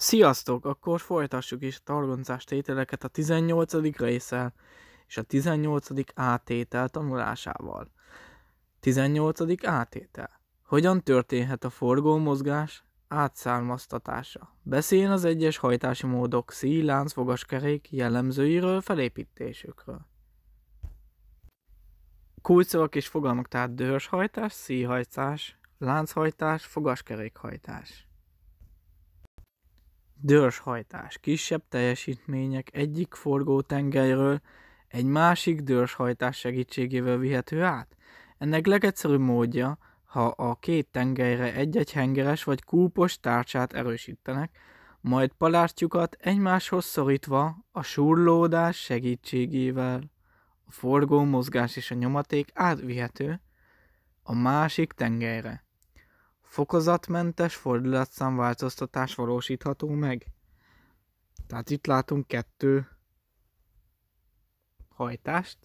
Sziasztok! Akkor folytassuk is a targonzás tételeket a 18. részsel és a 18. átétel tanulásával. 18. átétel. Hogyan történhet a forgómozgás átszármaztatása? Beszéljen az egyes hajtási módok szí, fogaskerék jellemzőiről, felépítésükről. Kulcsok és fogalmak tehát dörzshajtás, szíhajtás, lánchajtás, fogaskerékhajtás hajtás, Kisebb teljesítmények egyik forgó tengelyről egy másik hajtás segítségével vihető át. Ennek legegyszerűbb módja, ha a két tengelyre egy-egy hengeres vagy kúpos tárcsát erősítenek, majd palástjukat egymáshoz szorítva a surlódás segítségével. A forgó mozgás és a nyomaték átvihető a másik tengelyre fokozatmentes fordulatszámváltoztatás valósítható meg. Tehát itt látunk kettő hajtást.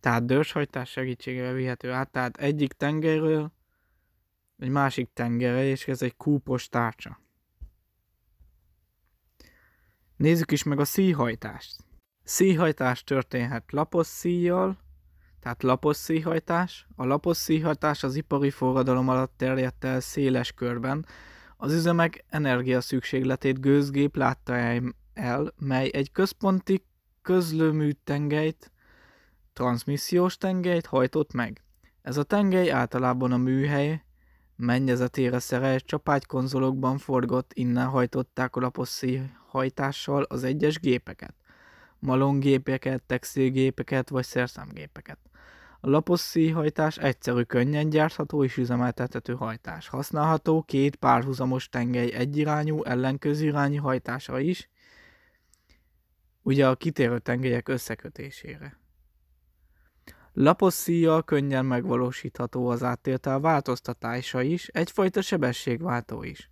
Tehát dörzshajtás segítségével vihető át. Tehát egyik tengerről egy másik tengerre, és ez egy kúpos tárcsa. Nézzük is meg a szíjhajtást. Szíjhajtás történhet lapos szíjjal, tehát lapos szíhajtás. A lapos szíhajtás az ipari forradalom alatt terjedt el széles körben. Az üzemek energia szükségletét gőzgép látta el, mely egy központi közlőmű tengelyt, transmissziós tengelyt hajtott meg. Ez a tengely általában a műhely mennyezetére szerelt csapágykonzolokban forgott, innen hajtották a lapos hajtással az egyes gépeket malongépeket, textilgépeket vagy szerszámgépeket. A laposszíhajtás egyszerű, könnyen gyártható és üzemeltethető hajtás. Használható két párhuzamos tengely egyirányú, irányú hajtása is, ugye a kitérő tengelyek összekötésére. Lapos szíjjal könnyen megvalósítható az áttétel változtatása is, egyfajta sebességváltó is.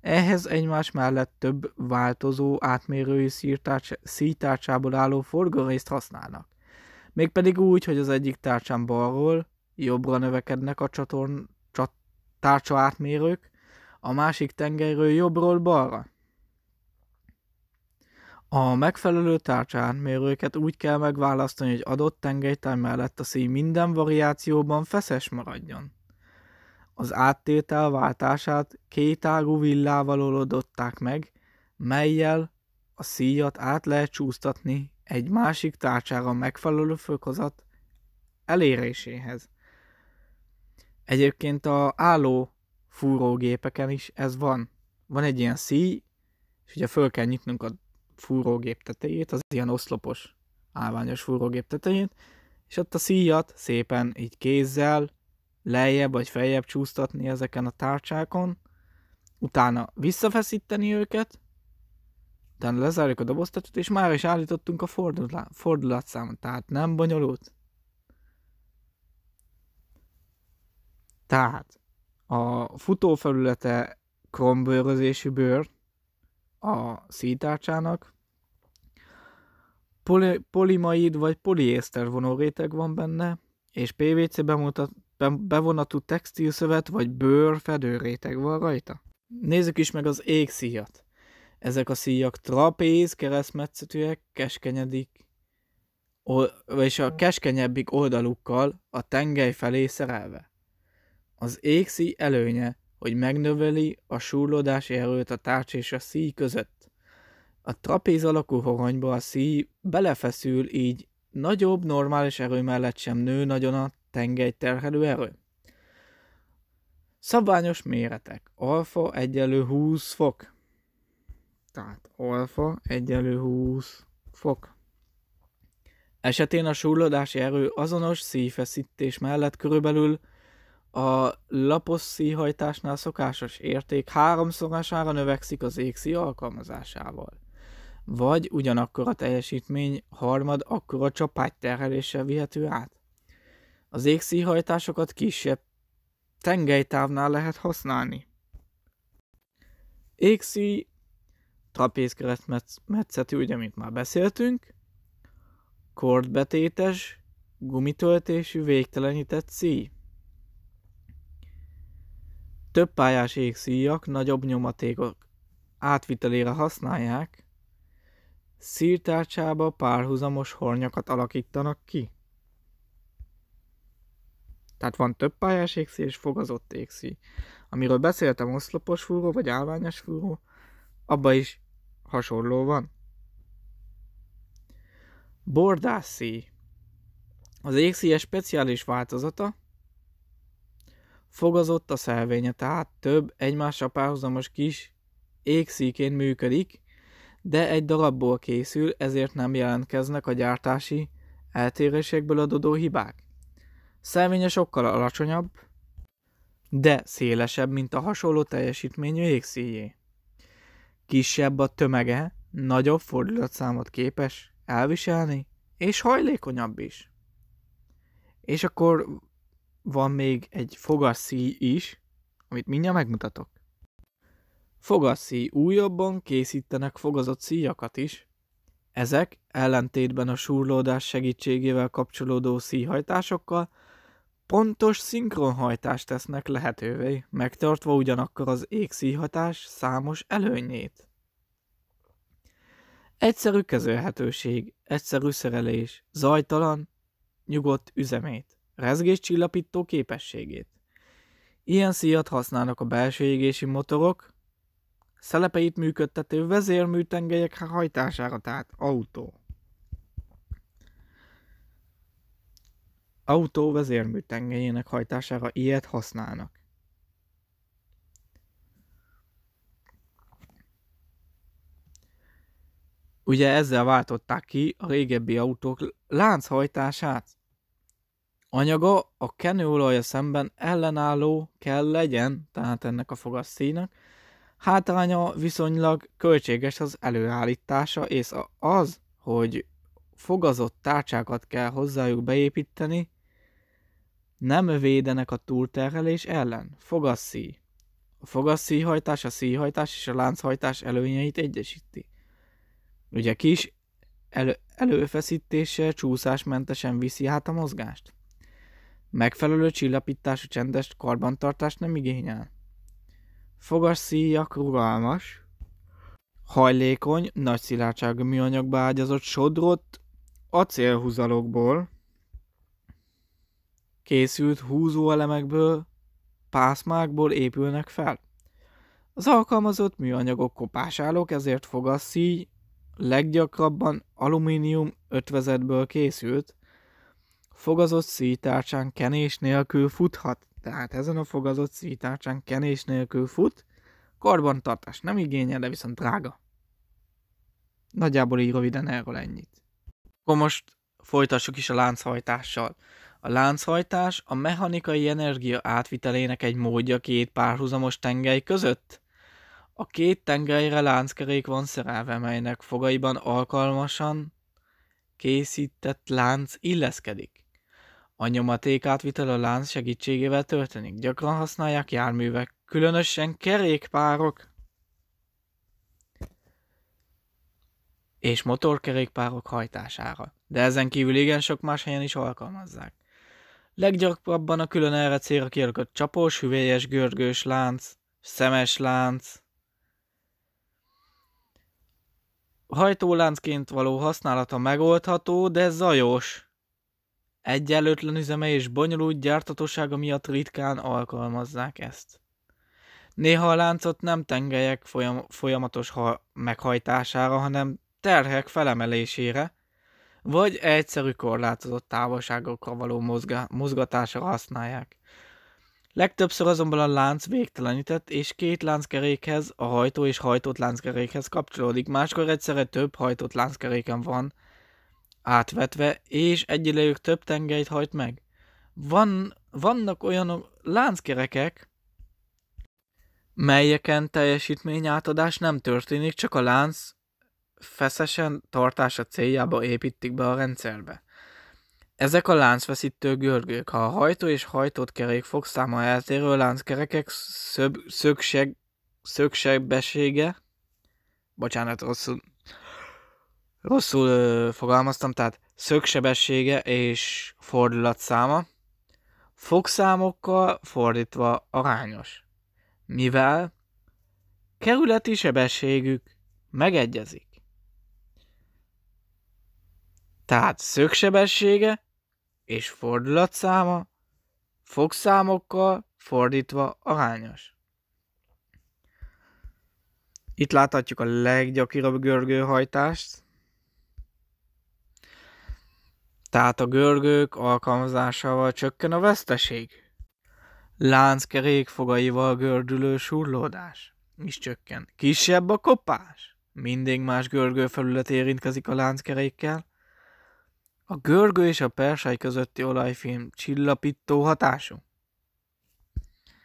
Ehhez egymás mellett több változó átmérői szítárcsából álló forgórészt használnak. Mégpedig úgy, hogy az egyik tárcsán balról jobbra növekednek a csatorn csat, tárcsa átmérők, a másik tengerről jobbról balra. A megfelelő tárcsa átmérőket úgy kell megválasztani, hogy adott tengelytár mellett a szín minden variációban feszes maradjon. Az áttétel váltását kétágú villával oldották meg, melyel a szíjat át lehet csúsztatni egy másik tárcsára megfelelő fölkozat eléréséhez. Egyébként a álló fúrógépeken is ez van. Van egy ilyen szíj, és ugye föl kell nyitnunk a fúrógép tetejét, az ilyen oszlopos állványos fúrógép tetejét, és ott a szíjat szépen így kézzel lejjebb vagy feljebb csúsztatni ezeken a tárcsákon, utána visszafeszíteni őket, Utána lezárjuk a doboztetőt, és már is állítottunk a fordulat fordulatszámot, tehát nem bonyolult. Tehát a futófelülete krombőrözési bőr a szítárcsának, poli- polimaid vagy poliészter vonóréteg van benne, és PVC bemutat, bevonatú textilszövet vagy bőr fedőréteg van rajta. Nézzük is meg az égszíjat ezek a szíjak trapéz keresztmetszetűek, keskenyedik, és a keskenyebbik oldalukkal a tengely felé szerelve. Az égszí előnye, hogy megnöveli a súrlódási erőt a tárcs és a szíj között. A trapéz alakú horonyba a szíj belefeszül, így nagyobb, normális erő mellett sem nő nagyon a tengely terhelő erő. Szabványos méretek. Alfa egyenlő 20 fok, tehát alfa egyenlő 20 fok. Esetén a súrlódási erő azonos szíjfeszítés mellett körülbelül a lapos szíjhajtásnál szokásos érték háromszorosára növekszik az égszí alkalmazásával. Vagy ugyanakkor a teljesítmény harmad akkora a csapágy terheléssel vihető át. Az égszíjhajtásokat kisebb tengelytávnál lehet használni. Égszíj trapézkeresztmetszeti, ugye, mint már beszéltünk, kordbetétes, gumitöltésű, végtelenített szíj. Több pályás égszíjak nagyobb nyomatékok átvitelére használják, szírtárcsába párhuzamos hornyakat alakítanak ki. Tehát van több pályás égszíj és fogazott égszíj. Amiről beszéltem oszlopos fúró vagy állványos fúró, abba is hasonló van. Bordászi az égszíje speciális változata, fogazott a szelvénye, tehát több egymással párhuzamos kis égszíként működik, de egy darabból készül, ezért nem jelentkeznek a gyártási eltérésekből adódó hibák. Szelvénye sokkal alacsonyabb, de szélesebb, mint a hasonló teljesítményű égszíjé. Kisebb a tömege, nagyobb fordulatszámot képes elviselni, és hajlékonyabb is. És akkor van még egy fogaszi is, amit mindjárt megmutatok. Fogaszi újabban készítenek fogazott szíjakat is. Ezek ellentétben a súrlódás segítségével kapcsolódó szíjhajtásokkal pontos szinkronhajtást tesznek lehetővé, megtartva ugyanakkor az égszíjhatás számos előnyét. Egyszerű kezelhetőség, egyszerű szerelés, zajtalan, nyugodt üzemét, rezgéscsillapító képességét. Ilyen szíjat használnak a belső égési motorok, szelepeit működtető vezérműtengelyek hajtására, tehát autó. autó vezérmű tengelyének hajtására ilyet használnak. Ugye ezzel váltották ki a régebbi autók lánchajtását. Anyaga a kenőolaja szemben ellenálló kell legyen, tehát ennek a fogasszínak, Hátránya viszonylag költséges az előállítása, és az, hogy fogazott tárcsákat kell hozzájuk beépíteni, nem védenek a túlterhelés ellen. Fogasszi. A fogasszíjhajtás, a szíjhajtás és a lánchajtás előnyeit egyesíti. Ugye kis elő, előfeszítéssel csúszásmentesen viszi át a mozgást. Megfelelő csillapítású csendes karbantartást nem igényel. szíjak rugalmas, hajlékony, nagy szilárdságú műanyagba ágyazott sodrott acélhúzalokból, készült húzóelemekből, pászmákból épülnek fel. Az alkalmazott műanyagok kopásálók ezért fogasszíj leggyakrabban alumínium ötvezetből készült, fogazott szítárcsán kenés nélkül futhat. Tehát ezen a fogazott szítárcsán kenés nélkül fut, karbantartás nem igényel, de viszont drága. Nagyjából így röviden erről ennyit. Akkor most folytassuk is a lánchajtással. A lánchajtás a mechanikai energia átvitelének egy módja két párhuzamos tengely között? A két tengelyre lánckerék van szerelve, melynek fogaiban alkalmasan készített lánc illeszkedik. A nyomaték átvitel a lánc segítségével történik. Gyakran használják járművek, különösen kerékpárok és motorkerékpárok hajtására. De ezen kívül igen sok más helyen is alkalmazzák. Leggyakrabban a külön erre célra kialakott csapos, hüvelyes, görgős lánc, szemes lánc, hajtóláncként való használata megoldható, de zajos. Egyenlőtlen üzeme és bonyolult gyártatósága miatt ritkán alkalmazzák ezt. Néha a láncot nem tengelyek folyam- folyamatos ha- meghajtására, hanem terhek felemelésére, vagy egyszerű korlátozott távolságokkal való mozga- mozgatásra használják. Legtöbbször azonban a lánc végtelenített, és két lánckerékhez, a hajtó és hajtott lánckerékhez kapcsolódik, máskor egyszerre több hajtott lánckeréken van átvetve, és egyidejük több tengelyt hajt meg. Van, vannak olyan lánckerekek, melyeken átadás nem történik, csak a lánc feszesen tartása céljába építik be a rendszerbe. Ezek a láncfeszítő görgők. Ha a hajtó és hajtott kerék fogszáma eltérő lánckerekek szöb, szökseg, szögsebessége, bocsánat, rosszul, rosszul ö, fogalmaztam, tehát szögsebessége és fordulatszáma, fogszámokkal fordítva arányos, mivel kerületi sebességük megegyezik. Tehát szögsebessége és fordulatszáma fogszámokkal fordítva arányos. Itt láthatjuk a leggyakoribb görgőhajtást. Tehát a görgők alkalmazásával csökken a veszteség. Lánckerék fogaival gördülő surlódás is csökken. Kisebb a kopás. Mindig más görgő felület érintkezik a lánckerékkel. A görgő és a persely közötti olajfilm csillapító hatású.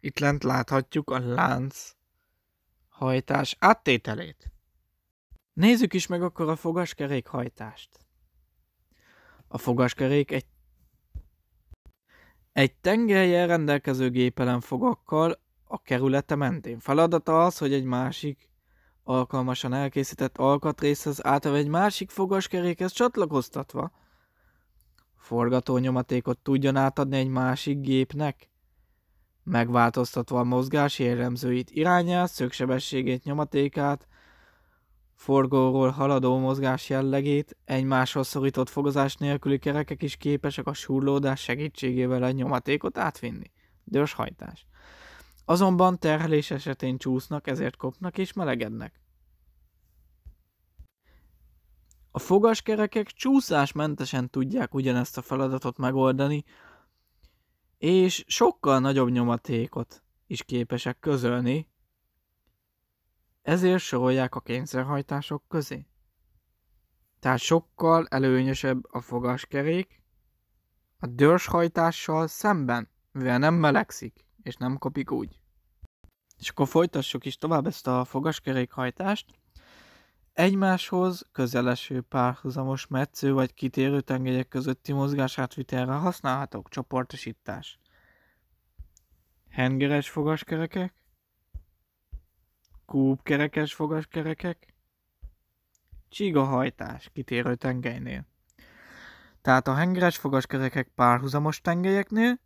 Itt lent láthatjuk a lánc hajtás áttételét. Nézzük is meg akkor a fogaskerék hajtást. A fogaskerék egy egy tengelyen rendelkező gépelen fogakkal a kerülete mentén. Feladata az, hogy egy másik alkalmasan elkészített alkatrészhez által egy másik fogaskerékhez csatlakoztatva forgatónyomatékot tudjon átadni egy másik gépnek? Megváltoztatva a mozgás jellemzőit, irányát, szögsebességét, nyomatékát, forgóról haladó mozgás jellegét, egymáshoz szorított fogozás nélküli kerekek is képesek a surlódás segítségével a nyomatékot átvinni. hajtás. Azonban terhelés esetén csúsznak, ezért kopnak és melegednek. A fogaskerekek csúszásmentesen tudják ugyanezt a feladatot megoldani, és sokkal nagyobb nyomatékot is képesek közölni, ezért sorolják a kényszerhajtások közé. Tehát sokkal előnyösebb a fogaskerék a dörshajtással szemben, mivel nem melegszik, és nem kopik úgy. És akkor folytassuk is tovább ezt a fogaskerékhajtást egymáshoz közeleső párhuzamos metsző vagy kitérő tengelyek közötti mozgásátvitelre használhatók csoportosítás. Hengeres fogaskerekek, kúbkerekes fogaskerekek, csigahajtás kitérő tengelynél. Tehát a hengeres fogaskerekek párhuzamos tengelyeknél,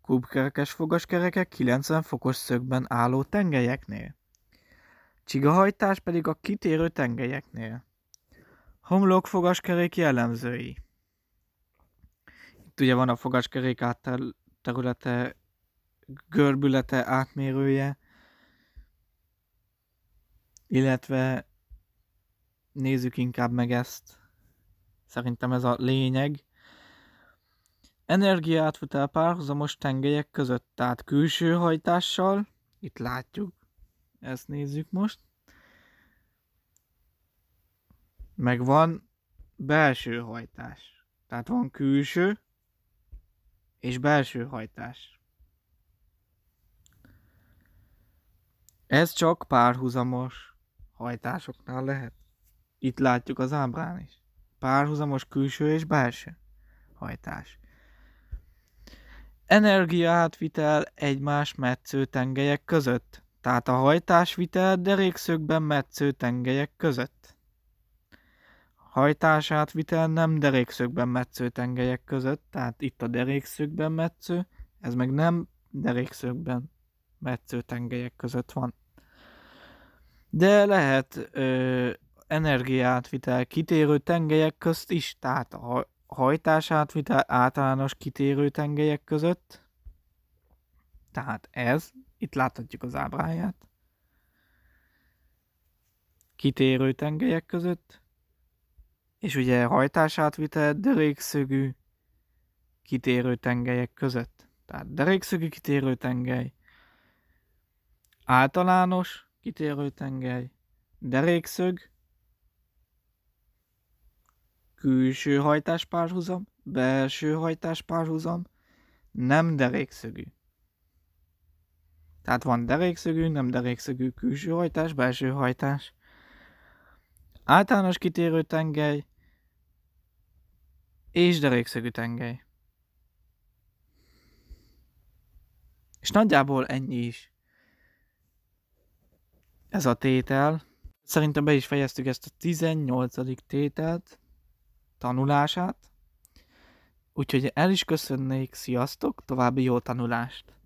kúbkerekes fogaskerekek 90 fokos szögben álló tengelyeknél. Csigahajtás pedig a kitérő tengelyeknél. Homlok fogaskerék jellemzői. Itt ugye van a fogaskerék átterülete, görbülete, átmérője, illetve nézzük inkább meg ezt. Szerintem ez a lényeg. Energiát átfutel párhuzamos tengelyek között, tehát külső hajtással, itt látjuk, ezt nézzük most. Meg van belső hajtás. Tehát van külső és belső hajtás. Ez csak párhuzamos hajtásoknál lehet. Itt látjuk az ábrán is. Párhuzamos külső és belső hajtás. Energiaátvitel egymás metsző tengelyek között tehát a hajtás vitel derékszögben metsző tengelyek között. Hajtását vitel nem derékszögben metsző tengelyek között, tehát itt a derékszögben metsző, ez meg nem derékszögben metsző tengelyek között van. De lehet ö, energiátvitel kitérő tengelyek közt is, tehát a hajtásátvitel általános kitérő tengelyek között, tehát ez, itt láthatjuk az ábráját. Kitérő tengelyek között. És ugye hajtásátvite derékszögű kitérő tengelyek között. Tehát derékszögű kitérő tengely, általános kitérő tengely, derékszög, külső hajtáspárhuzam, belső hajtáspárhuzam, nem derékszögű. Tehát van derékszögű, nem derékszögű külső hajtás, belső hajtás. Általános kitérő tengely és derékszögű tengely. És nagyjából ennyi is ez a tétel. Szerintem be is fejeztük ezt a 18. tételt, tanulását. Úgyhogy el is köszönnék, sziasztok, további jó tanulást!